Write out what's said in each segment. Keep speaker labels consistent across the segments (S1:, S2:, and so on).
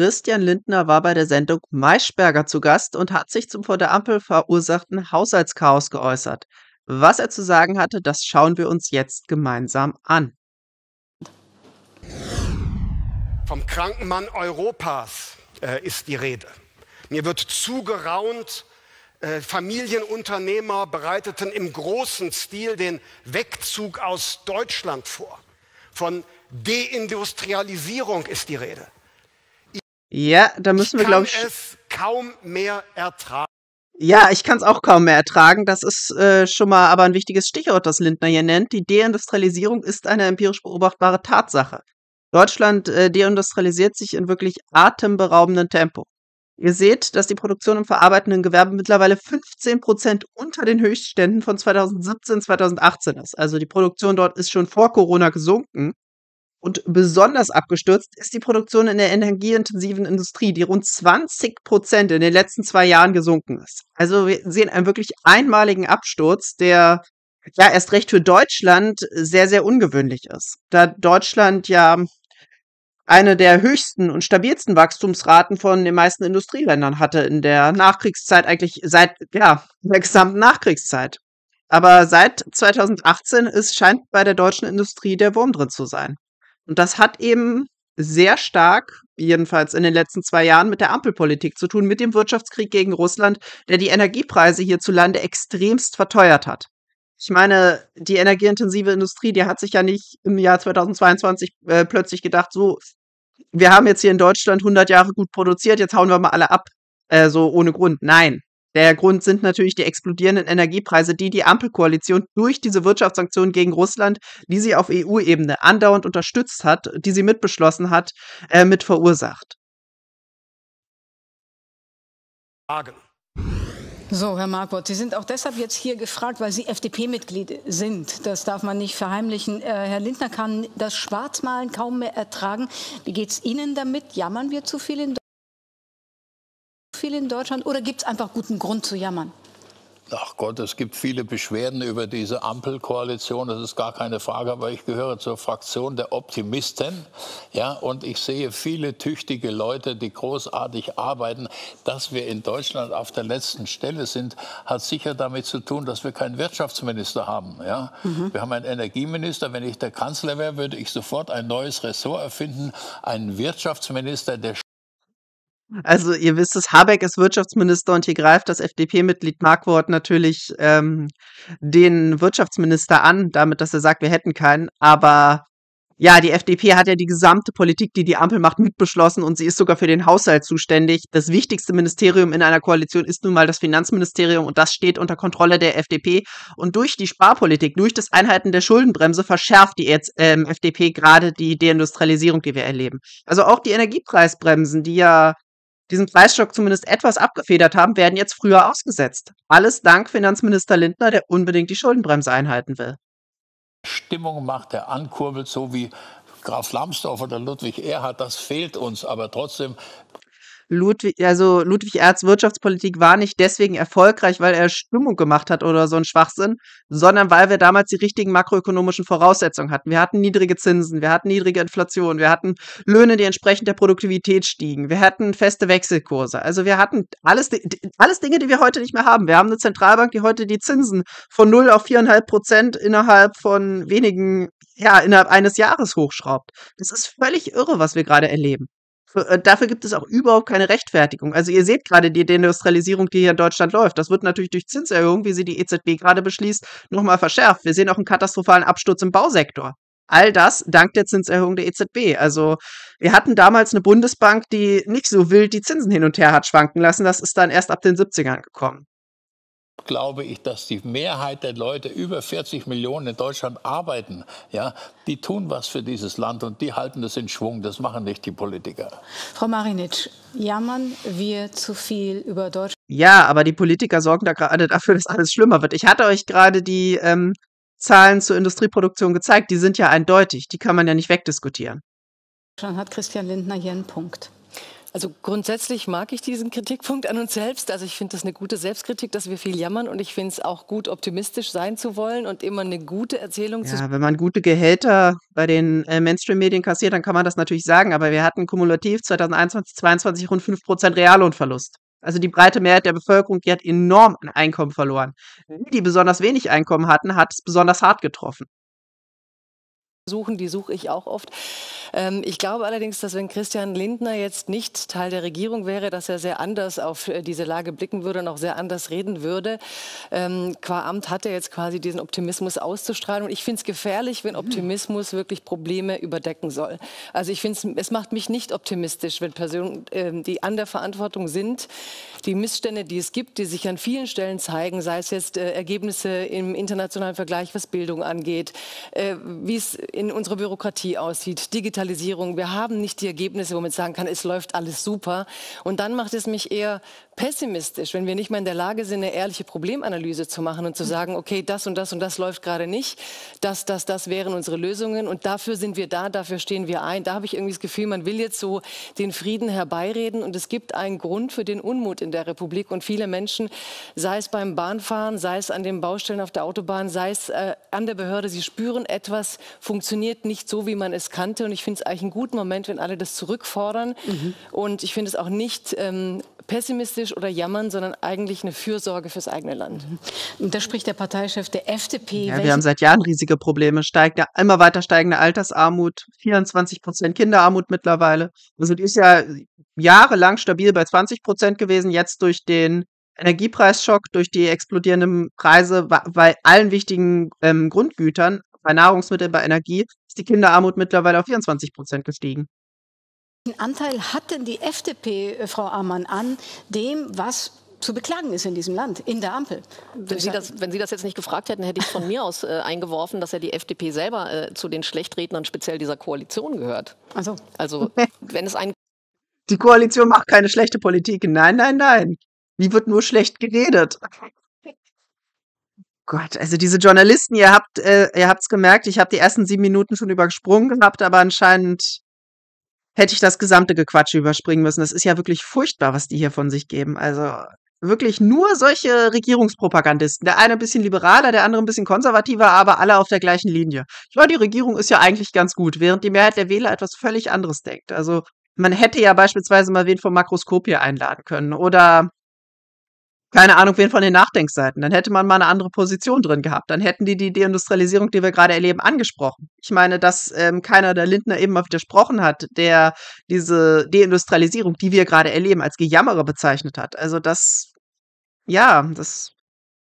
S1: Christian Lindner war bei der Sendung Maischberger zu Gast und hat sich zum vor der Ampel verursachten Haushaltschaos geäußert. Was er zu sagen hatte, das schauen wir uns jetzt gemeinsam an.
S2: Vom Krankenmann Europas äh, ist die Rede. Mir wird zugeraunt, äh, Familienunternehmer bereiteten im großen Stil den Wegzug aus Deutschland vor. Von Deindustrialisierung ist die Rede.
S1: Ja, da müssen ich wir, glaube ich. Ich
S2: kann es kaum mehr ertragen.
S1: Ja, ich kann es auch kaum mehr ertragen. Das ist äh, schon mal aber ein wichtiges Stichwort, das Lindner hier nennt. Die Deindustrialisierung ist eine empirisch beobachtbare Tatsache. Deutschland äh, deindustrialisiert sich in wirklich atemberaubendem Tempo. Ihr seht, dass die Produktion im verarbeitenden Gewerbe mittlerweile 15 Prozent unter den Höchstständen von 2017, 2018 ist. Also die Produktion dort ist schon vor Corona gesunken. Und besonders abgestürzt ist die Produktion in der energieintensiven Industrie, die rund 20 Prozent in den letzten zwei Jahren gesunken ist. Also wir sehen einen wirklich einmaligen Absturz, der ja erst recht für Deutschland sehr, sehr ungewöhnlich ist. Da Deutschland ja eine der höchsten und stabilsten Wachstumsraten von den meisten Industrieländern hatte in der Nachkriegszeit, eigentlich seit ja, der gesamten Nachkriegszeit. Aber seit 2018 ist, scheint bei der deutschen Industrie der Wurm drin zu sein. Und das hat eben sehr stark, jedenfalls in den letzten zwei Jahren, mit der Ampelpolitik zu tun, mit dem Wirtschaftskrieg gegen Russland, der die Energiepreise hierzulande extremst verteuert hat. Ich meine, die energieintensive Industrie, die hat sich ja nicht im Jahr 2022 äh, plötzlich gedacht, so, wir haben jetzt hier in Deutschland 100 Jahre gut produziert, jetzt hauen wir mal alle ab, äh, so ohne Grund. Nein, der Grund sind natürlich die explodierenden Energiepreise, die die Ampelkoalition durch diese Wirtschaftssanktionen gegen Russland, die sie auf EU-Ebene andauernd unterstützt hat, die sie mitbeschlossen hat, äh, mit verursacht.
S3: So, Herr Marquardt, Sie sind auch deshalb jetzt hier gefragt, weil Sie FDP-Mitglied sind. Das darf man nicht verheimlichen. Äh, Herr Lindner kann das Schwarzmalen kaum mehr ertragen. Wie geht es Ihnen damit? Jammern wir zu viel in Deutschland? viel in Deutschland oder gibt es einfach guten Grund zu jammern?
S2: Ach Gott, es gibt viele Beschwerden über diese Ampelkoalition, das ist gar keine Frage, aber ich gehöre zur Fraktion der Optimisten, ja, und ich sehe viele tüchtige Leute, die großartig arbeiten. Dass wir in Deutschland auf der letzten Stelle sind, hat sicher damit zu tun, dass wir keinen Wirtschaftsminister haben, ja. Mhm. Wir haben einen Energieminister, wenn ich der Kanzler wäre, würde ich sofort ein neues Ressort erfinden, einen Wirtschaftsminister, der
S1: also ihr wisst es, Habeck ist Wirtschaftsminister und hier greift das FDP-Mitglied Markwort natürlich ähm, den Wirtschaftsminister an, damit, dass er sagt, wir hätten keinen. Aber ja, die FDP hat ja die gesamte Politik, die die Ampel macht, mitbeschlossen und sie ist sogar für den Haushalt zuständig. Das wichtigste Ministerium in einer Koalition ist nun mal das Finanzministerium und das steht unter Kontrolle der FDP. Und durch die Sparpolitik, durch das Einhalten der Schuldenbremse verschärft die ähm, FDP gerade die Deindustrialisierung, die wir erleben. Also auch die Energiepreisbremsen, die ja diesen Preisschock zumindest etwas abgefedert haben, werden jetzt früher ausgesetzt. Alles dank Finanzminister Lindner, der unbedingt die Schuldenbremse einhalten will. Stimmung macht, der ankurbelt, so wie Graf Lambsdorff oder Ludwig Erhard, das fehlt uns.
S2: Aber trotzdem
S1: Ludwig, also Ludwig Erz Wirtschaftspolitik war nicht deswegen erfolgreich, weil er Stimmung gemacht hat oder so ein Schwachsinn, sondern weil wir damals die richtigen makroökonomischen Voraussetzungen hatten. Wir hatten niedrige Zinsen, wir hatten niedrige Inflation, wir hatten Löhne, die entsprechend der Produktivität stiegen, wir hatten feste Wechselkurse. Also wir hatten alles, alles Dinge, die wir heute nicht mehr haben. Wir haben eine Zentralbank, die heute die Zinsen von 0 auf 4,5 Prozent innerhalb von wenigen, ja, innerhalb eines Jahres hochschraubt. Das ist völlig irre, was wir gerade erleben. Für, äh, dafür gibt es auch überhaupt keine Rechtfertigung. Also ihr seht gerade die Deindustrialisierung, die hier in Deutschland läuft. Das wird natürlich durch Zinserhöhungen, wie sie die EZB gerade beschließt, nochmal verschärft. Wir sehen auch einen katastrophalen Absturz im Bausektor. All das dank der Zinserhöhung der EZB. Also wir hatten damals eine Bundesbank, die nicht so wild die Zinsen hin und her hat schwanken lassen. Das ist dann erst ab den 70ern gekommen
S2: glaube ich, dass die Mehrheit der Leute, über 40 Millionen in Deutschland arbeiten, ja, die tun was für dieses Land und die halten das in Schwung. Das machen nicht die Politiker.
S3: Frau Marinitsch, jammern wir zu viel über Deutschland?
S1: Ja, aber die Politiker sorgen da gerade dafür, dass alles schlimmer wird. Ich hatte euch gerade die ähm, Zahlen zur Industrieproduktion gezeigt. Die sind ja eindeutig. Die kann man ja nicht wegdiskutieren.
S3: Schon hat Christian Lindner hier einen Punkt. Also grundsätzlich mag ich diesen Kritikpunkt an uns selbst. Also ich finde das eine gute Selbstkritik, dass wir viel jammern und ich finde es auch gut, optimistisch sein zu wollen und immer eine gute Erzählung zu. Ja, wenn
S1: man gute Gehälter bei den äh, Mainstream-Medien kassiert, dann kann man das natürlich sagen. Aber wir hatten kumulativ 2021, 2022 rund 5 Prozent Reallohnverlust. Also die breite Mehrheit der Bevölkerung, die hat enorm an Einkommen verloren. Die, die besonders wenig Einkommen hatten, hat es besonders hart getroffen
S3: suchen, die suche ich auch oft. Ähm, ich glaube allerdings, dass wenn Christian Lindner jetzt nicht Teil der Regierung wäre, dass er sehr anders auf äh, diese Lage blicken würde und auch sehr anders reden würde. Ähm, qua Amt hat er jetzt quasi diesen Optimismus auszustrahlen und ich finde es gefährlich, wenn mhm. Optimismus wirklich Probleme überdecken soll. Also ich finde es macht mich nicht optimistisch, wenn Personen, ähm, die an der Verantwortung sind, die Missstände, die es gibt, die sich an vielen Stellen zeigen, sei es jetzt äh, Ergebnisse im internationalen Vergleich, was Bildung angeht, äh, wie es in unserer Bürokratie aussieht, Digitalisierung. Wir haben nicht die Ergebnisse, wo man sagen kann, es läuft alles super. Und dann macht es mich eher pessimistisch, wenn wir nicht mal in der Lage sind, eine ehrliche Problemanalyse zu machen und zu sagen, okay, das und das und das läuft gerade nicht, das, das, das wären unsere Lösungen und dafür sind wir da, dafür stehen wir ein. Da habe ich irgendwie das Gefühl, man will jetzt so den Frieden herbeireden und es gibt einen Grund für den Unmut in der Republik und viele Menschen, sei es beim Bahnfahren, sei es an den Baustellen auf der Autobahn, sei es äh, an der Behörde, sie spüren, etwas funktioniert nicht so, wie man es kannte und ich finde es eigentlich einen guten Moment, wenn alle das zurückfordern mhm. und ich finde es auch nicht ähm, pessimistisch oder jammern, sondern eigentlich eine Fürsorge fürs eigene Land. Mhm. Und da spricht der Parteichef der FDP. Ja, wir haben seit Jahren
S1: riesige Probleme. Steigende, immer weiter steigende Altersarmut, 24 Prozent Kinderarmut mittlerweile. Also die ist ja jahrelang stabil bei 20 Prozent gewesen, jetzt durch den Energiepreisschock, durch die explodierenden Preise bei allen wichtigen ähm, Grundgütern, bei Nahrungsmitteln, bei Energie, ist die Kinderarmut mittlerweile auf 24 Prozent gestiegen.
S3: Welchen Anteil hat denn die FDP, äh, Frau Amann, an dem, was zu beklagen ist in diesem Land, in der Ampel. Wenn Sie das, wenn Sie das jetzt nicht gefragt hätten, hätte ich von mir aus äh, eingeworfen, dass ja die FDP selber äh, zu den Schlechtrednern speziell dieser Koalition gehört. Also, also wenn es ein
S1: die Koalition macht keine schlechte Politik. Nein, nein, nein. Wie wird nur schlecht geredet. Gott, also diese Journalisten, ihr habt, äh, gemerkt, ich habe die ersten sieben Minuten schon übersprungen gehabt, aber anscheinend hätte ich das gesamte Gequatsche überspringen müssen. Das ist ja wirklich furchtbar, was die hier von sich geben. Also wirklich nur solche Regierungspropagandisten. Der eine ein bisschen liberaler, der andere ein bisschen konservativer, aber alle auf der gleichen Linie. Ja, die Regierung ist ja eigentlich ganz gut, während die Mehrheit der Wähler etwas völlig anderes denkt. Also man hätte ja beispielsweise mal wen von Makroskopie einladen können oder keine Ahnung, wen von den Nachdenkseiten. Dann hätte man mal eine andere Position drin gehabt. Dann hätten die die Deindustrialisierung, die wir gerade erleben, angesprochen. Ich meine, dass ähm, keiner der Lindner eben mal widersprochen hat, der diese Deindustrialisierung, die wir gerade erleben, als Gejammerer bezeichnet hat. Also das, ja, das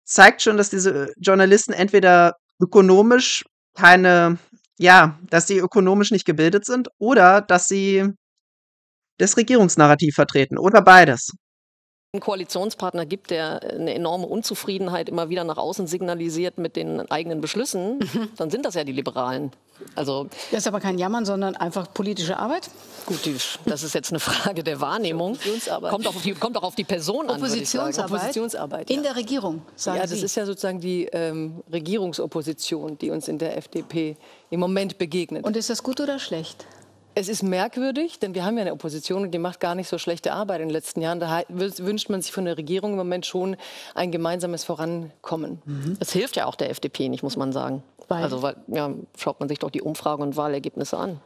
S1: zeigt schon, dass diese Journalisten entweder ökonomisch keine, ja, dass sie ökonomisch nicht gebildet sind oder dass sie das Regierungsnarrativ vertreten oder beides
S3: einen Koalitionspartner gibt, der eine enorme Unzufriedenheit immer wieder nach außen signalisiert mit den eigenen Beschlüssen, mhm. dann sind das ja die Liberalen. Also, das ist aber kein Jammern, sondern einfach politische Arbeit? Gut, die, das ist jetzt eine Frage der Wahrnehmung. Kommt auch, die, kommt auch auf die Person an. Oppositionsarbeit, Oppositionsarbeit in der Regierung, sagen Ja, das Sie. ist ja sozusagen die ähm, Regierungsopposition, die uns in der FDP im Moment begegnet. Und ist das gut oder schlecht? Es ist merkwürdig, denn wir haben ja eine Opposition und die macht gar nicht so schlechte Arbeit in den letzten Jahren. Da wünscht man sich von der Regierung im Moment schon ein gemeinsames Vorankommen. Mhm. Das hilft ja auch der FDP nicht, muss man sagen. Weil? Also weil, ja, schaut man sich doch die Umfragen und Wahlergebnisse an.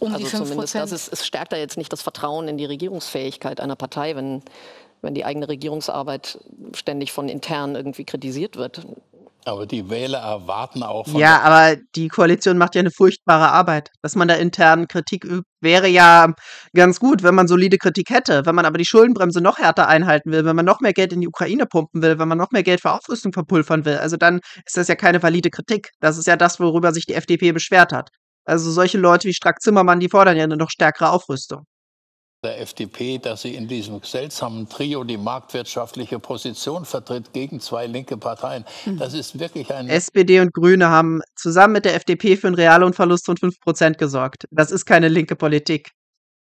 S3: Um also die 5 zumindest, das ist, es stärkt da ja jetzt nicht das Vertrauen in die Regierungsfähigkeit einer Partei, wenn, wenn die eigene Regierungsarbeit ständig von intern irgendwie kritisiert wird.
S2: Aber die Wähler erwarten auch von. Ja,
S1: aber die Koalition macht ja eine furchtbare Arbeit. Dass man da intern Kritik übt, wäre ja ganz gut, wenn man solide Kritik hätte. Wenn man aber die Schuldenbremse noch härter einhalten will, wenn man noch mehr Geld in die Ukraine pumpen will, wenn man noch mehr Geld für Aufrüstung verpulvern will, also dann ist das ja keine valide Kritik. Das ist ja das, worüber sich die FDP beschwert hat. Also solche Leute wie Strack Zimmermann, die fordern ja eine noch stärkere Aufrüstung
S2: der FDP, dass sie in diesem seltsamen Trio die marktwirtschaftliche Position vertritt gegen zwei linke Parteien. Mhm. Das ist wirklich ein.
S1: SPD und Grüne haben zusammen mit der FDP für einen Reallohnverlust von 5 gesorgt. Das ist keine linke Politik.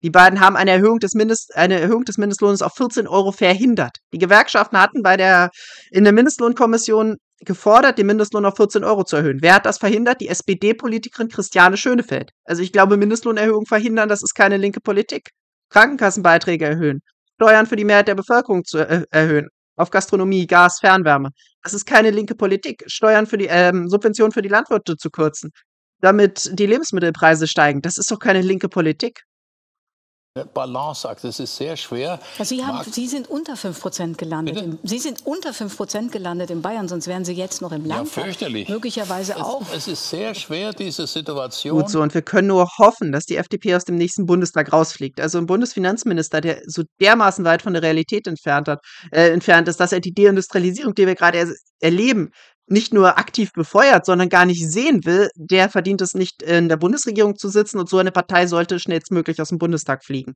S1: Die beiden haben eine Erhöhung, des Mindest, eine Erhöhung des Mindestlohns auf 14 Euro verhindert. Die Gewerkschaften hatten bei der, in der Mindestlohnkommission gefordert, den Mindestlohn auf 14 Euro zu erhöhen. Wer hat das verhindert? Die SPD-Politikerin Christiane Schönefeld. Also ich glaube, Mindestlohnerhöhung verhindern, das ist keine linke Politik. Krankenkassenbeiträge erhöhen, Steuern für die Mehrheit der Bevölkerung zu äh, erhöhen, auf Gastronomie, Gas, Fernwärme. Das ist keine linke Politik. Steuern für die ähm, Subventionen für die Landwirte zu kürzen, damit die Lebensmittelpreise steigen. Das ist doch keine linke Politik.
S2: Balanceakt. Das ist sehr schwer.
S3: Sie, haben, Sie sind unter 5 Prozent gelandet. Im, Sie sind unter 5 gelandet in Bayern, sonst wären Sie jetzt noch im Land. Ja, fürchterlich. Möglicherweise es, auch. Es ist
S2: sehr schwer, diese Situation.
S1: Gut so, und wir können nur hoffen, dass die FDP aus dem nächsten Bundestag rausfliegt. Also ein Bundesfinanzminister, der so dermaßen weit von der Realität entfernt, hat, äh, entfernt ist, dass er die Deindustrialisierung, die wir gerade erleben, nicht nur aktiv befeuert, sondern gar nicht sehen will, der verdient es nicht, in der Bundesregierung zu sitzen und so eine Partei sollte schnellstmöglich aus dem Bundestag fliegen.